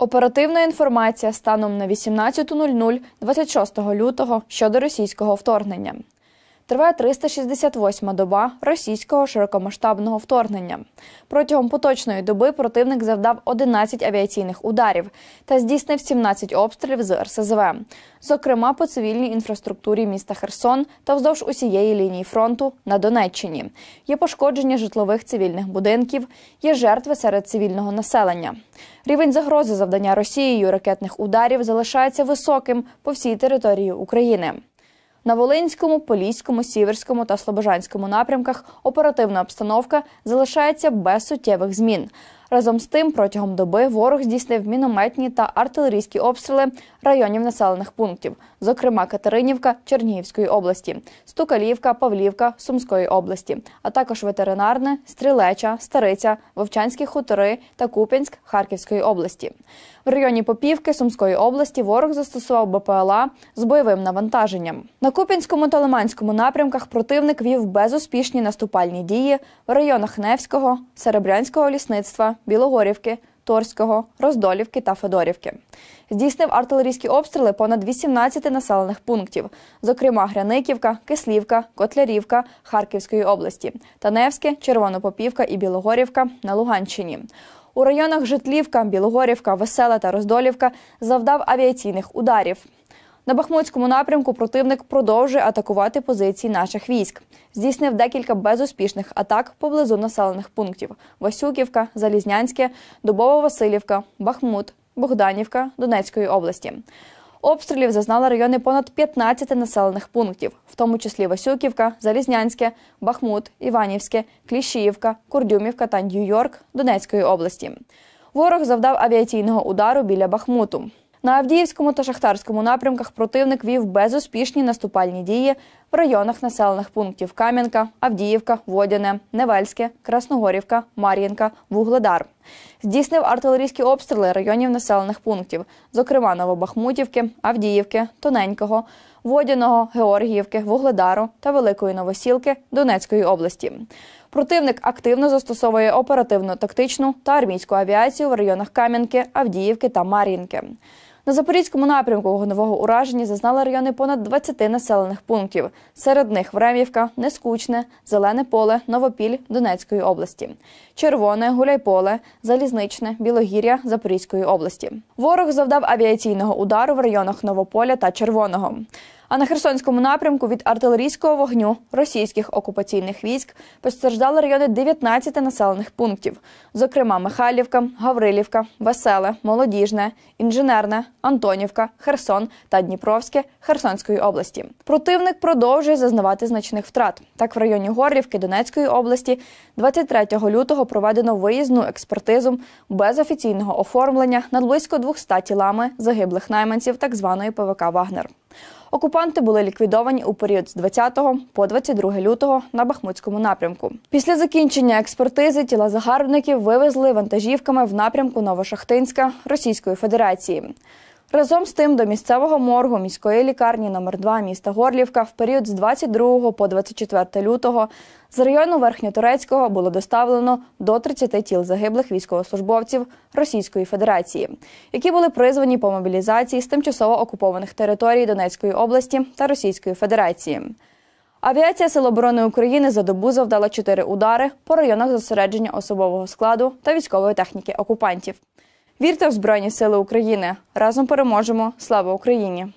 Оперативна інформація станом на 18.00 26 лютого щодо російського вторгнення триває 368-ма доба російського широкомасштабного вторгнення. Протягом поточної доби противник завдав 11 авіаційних ударів та здійснив 17 обстрілів з РСЗВ, зокрема по цивільній інфраструктурі міста Херсон та вздовж усієї лінії фронту на Донеччині. Є пошкодження житлових цивільних будинків, є жертви серед цивільного населення. Рівень загрози завдання Росією ракетних ударів залишається високим по всій території України. На Волинському, Поліському, Сіверському та Слобожанському напрямках оперативна обстановка залишається без суттєвих змін. Разом з тим, протягом доби ворог здійснив мінометні та артилерійські обстріли районів населених пунктів, зокрема Катеринівка Чернігівської області, Стукалівка, Павлівка Сумської області, а також ветеринарне, Стрілеча, Стариця, Вовчанські хутори та Куп'янськ Харківської області. В районі Попівки Сумської області ворог застосував БПЛА з бойовим навантаженням. На Купінському та Лиманському напрямках противник вів безуспішні наступальні дії в районах Невського, Серебрянського лісництва. Білогорівки, Торського, Роздолівки та Федорівки. Здійснив артилерійські обстріли понад 18 населених пунктів, зокрема Гряниківка, Кислівка, Котлярівка Харківської області, Таневське, Червонопопівка і Білогорівка на Луганщині. У районах Житлівка, Білогорівка, Весела та Роздолівка завдав авіаційних ударів. На Бахмутському напрямку противник продовжує атакувати позиції наших військ. Здійснив декілька безуспішних атак поблизу населених пунктів: Васюківка, Залізнянське, Дубово-Василівка, Бахмут, Богданівка Донецької області. Обстрілів зазнали райони понад 15 населених пунктів, в тому числі Васюківка, Залізнянське, Бахмут, Іванівське, Кліщіївка, Кордюмівка та Нью-Йорк Донецької області. Ворог завдав авіаційного удару біля Бахмуту. На Авдіївському та Шахтарському напрямках противник вів безуспішні наступальні дії в районах населених пунктів Кам'янка, Авдіївка, Водяне, Невельське, Красногорівка, Мар'їнка, Вугледар. Здійснив артилерійські обстріли районів населених пунктів, зокрема Новобахмутівки, Авдіївки, Тоненького, Водяного, Георгіївки, Вугледару та Великої Новосілки Донецької області. Противник активно застосовує оперативно-тактичну та армійську авіацію в районах Кам'янки, Авдіївки та Мар'їнки. На Запорізькому напрямку вогневого ураження зазнали райони понад 20 населених пунктів. Серед них Времівка, Нескучне, Зелене поле, Новопіль Донецької області, Червоне, Гуляйполе, Залізничне, Білогір'я Запорізької області. Ворог завдав авіаційного удару в районах Новополя та Червоного. А на Херсонському напрямку від артилерійського вогню російських окупаційних військ постраждали райони 19 населених пунктів, зокрема Михайлівка, Гаврилівка, Веселе, Молодіжне, Інженерне, Антонівка, Херсон та Дніпровське Херсонської області. Противник продовжує зазнавати значних втрат. Так, в районі Горлівки Донецької області 23 лютого проведено виїзну експертизу без офіційного оформлення над близько 200 тілами загиблих найманців так званої ПВК Вагнер. Окупанти були ліквідовані у період з 20 по 22 лютого на Бахмутському напрямку. Після закінчення експертизи тіла загарбників вивезли вантажівками в напрямку Новошахтинська Російської Федерації. Разом з тим до місцевого моргу міської лікарні номер 2 міста Горлівка в період з 22 по 24 лютого з району Верхньоторецького було доставлено до 30 тіл загиблих військовослужбовців Російської Федерації, які були призвані по мобілізації з тимчасово окупованих територій Донецької області та Російської Федерації. Авіація Сил оборони України за добу завдала чотири удари по районах зосередження особового складу та військової техніки окупантів. Вірте в Збройні Сили України. Разом переможемо. Слава Україні!